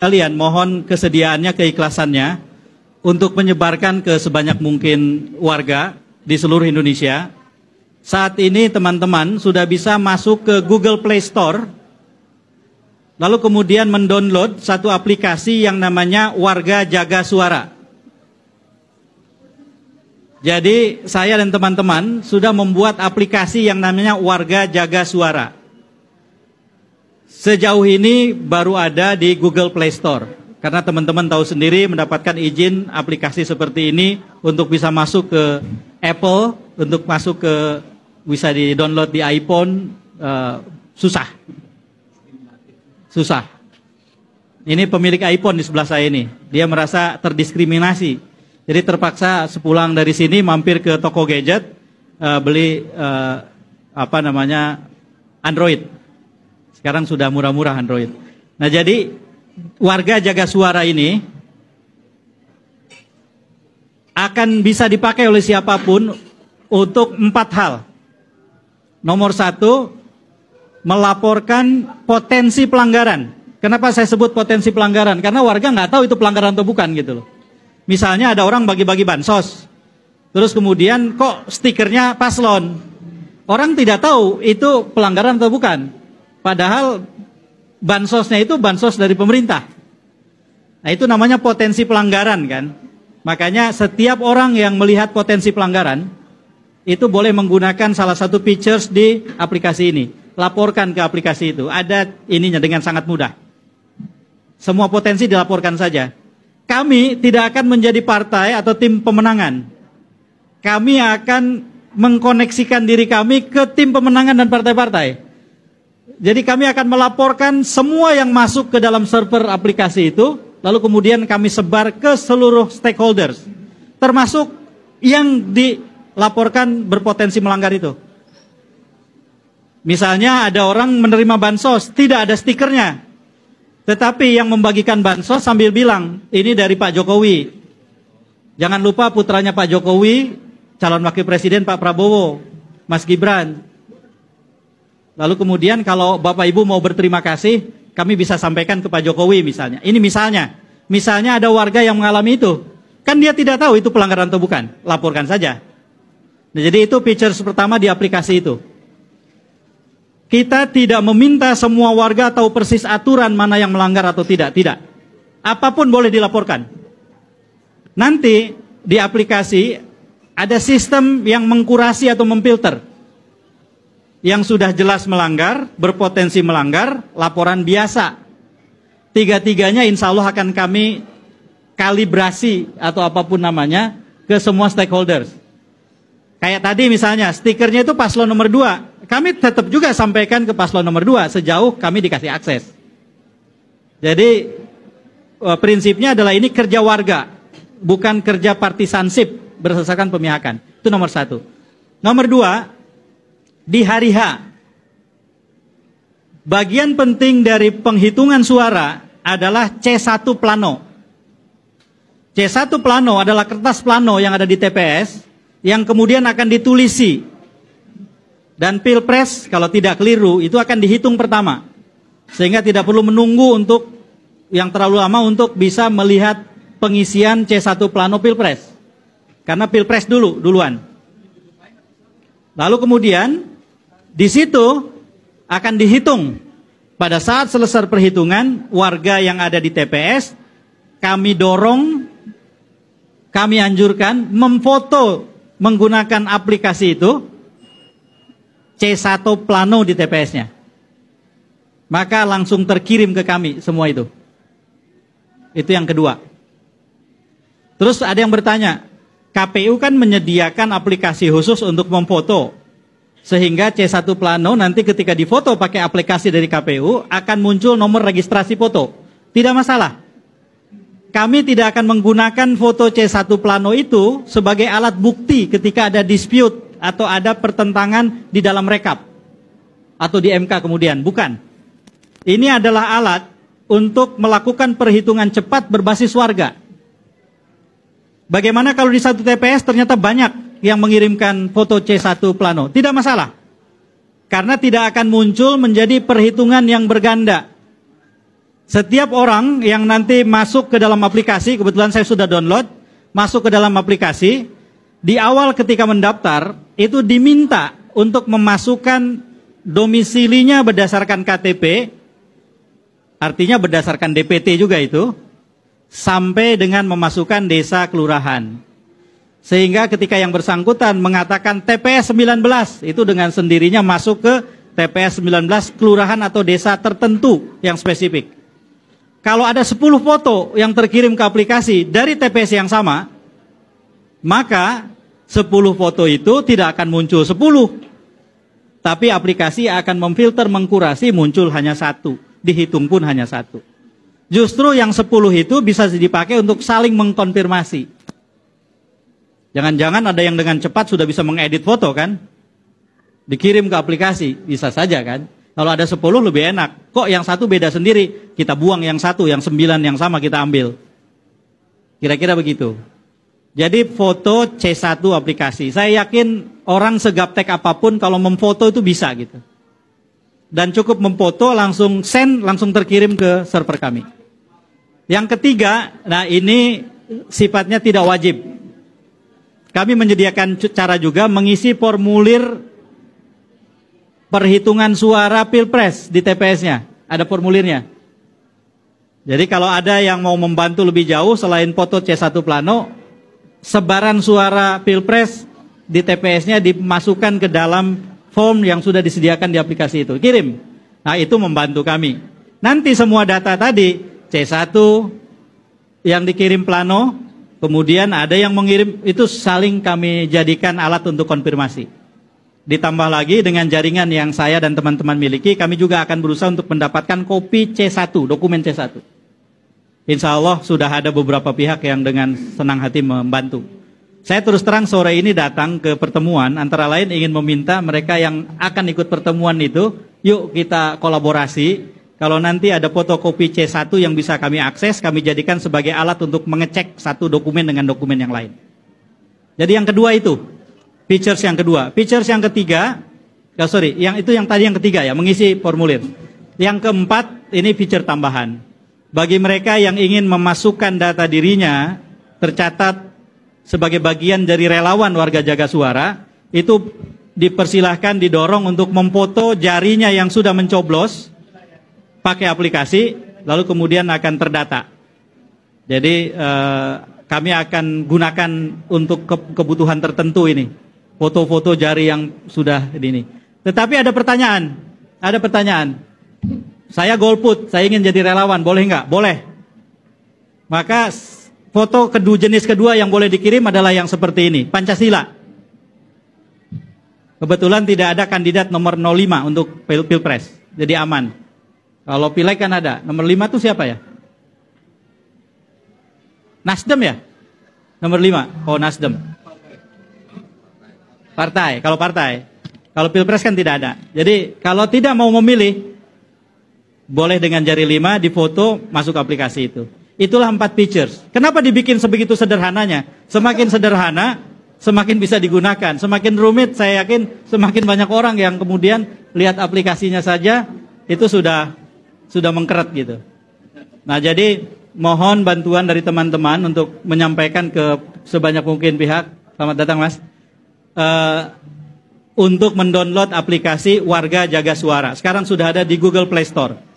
Kalian mohon kesediaannya, keikhlasannya untuk menyebarkan ke sebanyak mungkin warga di seluruh Indonesia. Saat ini teman-teman sudah bisa masuk ke Google Play Store, lalu kemudian mendownload satu aplikasi yang namanya Warga Jaga Suara. Jadi saya dan teman-teman sudah membuat aplikasi yang namanya Warga Jaga Suara. Sejauh ini baru ada di Google Play Store. Karena teman-teman tahu sendiri mendapatkan izin aplikasi seperti ini untuk bisa masuk ke Apple, untuk masuk ke bisa di-download di iPhone uh, susah. Susah. Ini pemilik iPhone di sebelah saya ini. Dia merasa terdiskriminasi. Jadi terpaksa sepulang dari sini mampir ke toko gadget uh, beli uh, apa namanya Android. Sekarang sudah murah-murah Android. Nah jadi warga jaga suara ini akan bisa dipakai oleh siapapun untuk empat hal. Nomor satu, melaporkan potensi pelanggaran. Kenapa saya sebut potensi pelanggaran? Karena warga nggak tahu itu pelanggaran atau bukan gitu loh. Misalnya ada orang bagi-bagi bansos, terus kemudian kok stikernya paslon. Orang tidak tahu itu pelanggaran atau bukan. Padahal bansosnya itu bansos dari pemerintah. Nah itu namanya potensi pelanggaran kan. Makanya setiap orang yang melihat potensi pelanggaran itu boleh menggunakan salah satu features di aplikasi ini. Laporkan ke aplikasi itu. Ada ininya dengan sangat mudah. Semua potensi dilaporkan saja. Kami tidak akan menjadi partai atau tim pemenangan. Kami akan mengkoneksikan diri kami ke tim pemenangan dan partai-partai. Jadi kami akan melaporkan semua yang masuk ke dalam server aplikasi itu, lalu kemudian kami sebar ke seluruh stakeholders, termasuk yang dilaporkan berpotensi melanggar itu. Misalnya ada orang menerima bansos, tidak ada stikernya. Tetapi yang membagikan bansos sambil bilang, ini dari Pak Jokowi. Jangan lupa putranya Pak Jokowi, calon wakil presiden Pak Prabowo, Mas Gibran. Lalu kemudian kalau Bapak Ibu mau berterima kasih, kami bisa sampaikan ke Pak Jokowi misalnya. Ini misalnya, misalnya ada warga yang mengalami itu. Kan dia tidak tahu itu pelanggaran atau bukan, laporkan saja. Nah, jadi itu features pertama di aplikasi itu. Kita tidak meminta semua warga tahu persis aturan mana yang melanggar atau tidak, tidak. Apapun boleh dilaporkan. Nanti di aplikasi ada sistem yang mengkurasi atau memfilter yang sudah jelas melanggar, berpotensi melanggar, laporan biasa. Tiga-tiganya insya Allah akan kami kalibrasi atau apapun namanya ke semua stakeholders. Kayak tadi misalnya, stikernya itu paslon nomor dua, Kami tetap juga sampaikan ke paslon nomor dua sejauh kami dikasih akses. Jadi eh, prinsipnya adalah ini kerja warga, bukan kerja partisansip berdasarkan pemihakan. Itu nomor satu. Nomor dua, di hari H. Bagian penting dari penghitungan suara adalah C1 plano. C1 plano adalah kertas plano yang ada di TPS yang kemudian akan ditulisi. Dan pilpres kalau tidak keliru itu akan dihitung pertama. Sehingga tidak perlu menunggu untuk yang terlalu lama untuk bisa melihat pengisian C1 plano pilpres. Karena pilpres dulu duluan. Lalu kemudian di situ akan dihitung. Pada saat selesai perhitungan, warga yang ada di TPS, kami dorong, kami anjurkan memfoto menggunakan aplikasi itu C1 plano di TPS-nya. Maka langsung terkirim ke kami semua itu. Itu yang kedua. Terus ada yang bertanya, KPU kan menyediakan aplikasi khusus untuk memfoto sehingga C1 Plano nanti ketika difoto pakai aplikasi dari KPU akan muncul nomor registrasi foto. Tidak masalah. Kami tidak akan menggunakan foto C1 Plano itu sebagai alat bukti ketika ada dispute atau ada pertentangan di dalam rekap atau di MK kemudian, bukan. Ini adalah alat untuk melakukan perhitungan cepat berbasis warga. Bagaimana kalau di satu TPS ternyata banyak yang mengirimkan foto C1 plano. Tidak masalah. Karena tidak akan muncul menjadi perhitungan yang berganda. Setiap orang yang nanti masuk ke dalam aplikasi, kebetulan saya sudah download, masuk ke dalam aplikasi, di awal ketika mendaftar, itu diminta untuk memasukkan domisilinya berdasarkan KTP, artinya berdasarkan DPT juga itu, sampai dengan memasukkan desa kelurahan. Sehingga ketika yang bersangkutan mengatakan TPS 19 itu dengan sendirinya masuk ke TPS 19 kelurahan atau desa tertentu yang spesifik. Kalau ada 10 foto yang terkirim ke aplikasi dari TPS yang sama, maka 10 foto itu tidak akan muncul 10. Tapi aplikasi akan memfilter, mengkurasi muncul hanya satu. Dihitung pun hanya satu. Justru yang 10 itu bisa dipakai untuk saling mengkonfirmasi. Jangan-jangan ada yang dengan cepat sudah bisa mengedit foto kan? Dikirim ke aplikasi, bisa saja kan? Kalau ada 10 lebih enak. Kok yang satu beda sendiri? Kita buang yang satu, yang sembilan yang sama kita ambil. Kira-kira begitu. Jadi foto C1 aplikasi. Saya yakin orang segaptek apapun kalau memfoto itu bisa gitu. Dan cukup memfoto langsung send langsung terkirim ke server kami. Yang ketiga, nah ini sifatnya tidak wajib. Kami menyediakan cara juga mengisi formulir perhitungan suara pilpres di TPS-nya. Ada formulirnya. Jadi kalau ada yang mau membantu lebih jauh selain foto C1 plano, sebaran suara pilpres di TPS-nya dimasukkan ke dalam form yang sudah disediakan di aplikasi itu. Kirim. Nah itu membantu kami. Nanti semua data tadi, C1 yang dikirim plano, Kemudian ada yang mengirim itu saling kami jadikan alat untuk konfirmasi. Ditambah lagi dengan jaringan yang saya dan teman-teman miliki, kami juga akan berusaha untuk mendapatkan kopi C1, dokumen C1. Insya Allah sudah ada beberapa pihak yang dengan senang hati membantu. Saya terus terang sore ini datang ke pertemuan, antara lain ingin meminta mereka yang akan ikut pertemuan itu, yuk kita kolaborasi, kalau nanti ada fotokopi C1 yang bisa kami akses, kami jadikan sebagai alat untuk mengecek satu dokumen dengan dokumen yang lain. Jadi yang kedua itu, features yang kedua. Features yang ketiga, ya sorry, yang itu yang tadi yang ketiga ya, mengisi formulir. Yang keempat, ini feature tambahan. Bagi mereka yang ingin memasukkan data dirinya, tercatat sebagai bagian dari relawan warga jaga suara, itu dipersilahkan didorong untuk memfoto jarinya yang sudah mencoblos, pakai aplikasi lalu kemudian akan terdata. Jadi eh, kami akan gunakan untuk ke kebutuhan tertentu ini. Foto-foto jari yang sudah ini. Tetapi ada pertanyaan. Ada pertanyaan. Saya golput, saya ingin jadi relawan, boleh nggak? Boleh. Maka foto kedua jenis kedua yang boleh dikirim adalah yang seperti ini, Pancasila. Kebetulan tidak ada kandidat nomor 05 untuk pil pilpres, jadi aman. Kalau pileg kan ada. Nomor lima tuh siapa ya? Nasdem ya? Nomor lima. Oh Nasdem. Partai. Kalau partai. Kalau pilpres kan tidak ada. Jadi kalau tidak mau memilih, boleh dengan jari lima foto masuk aplikasi itu. Itulah empat features. Kenapa dibikin sebegitu sederhananya? Semakin sederhana, semakin bisa digunakan. Semakin rumit, saya yakin semakin banyak orang yang kemudian lihat aplikasinya saja itu sudah sudah mengkeret gitu. Nah, jadi mohon bantuan dari teman-teman untuk menyampaikan ke sebanyak mungkin pihak. Selamat datang, Mas. Uh, untuk mendownload aplikasi Warga Jaga Suara. Sekarang sudah ada di Google Play Store.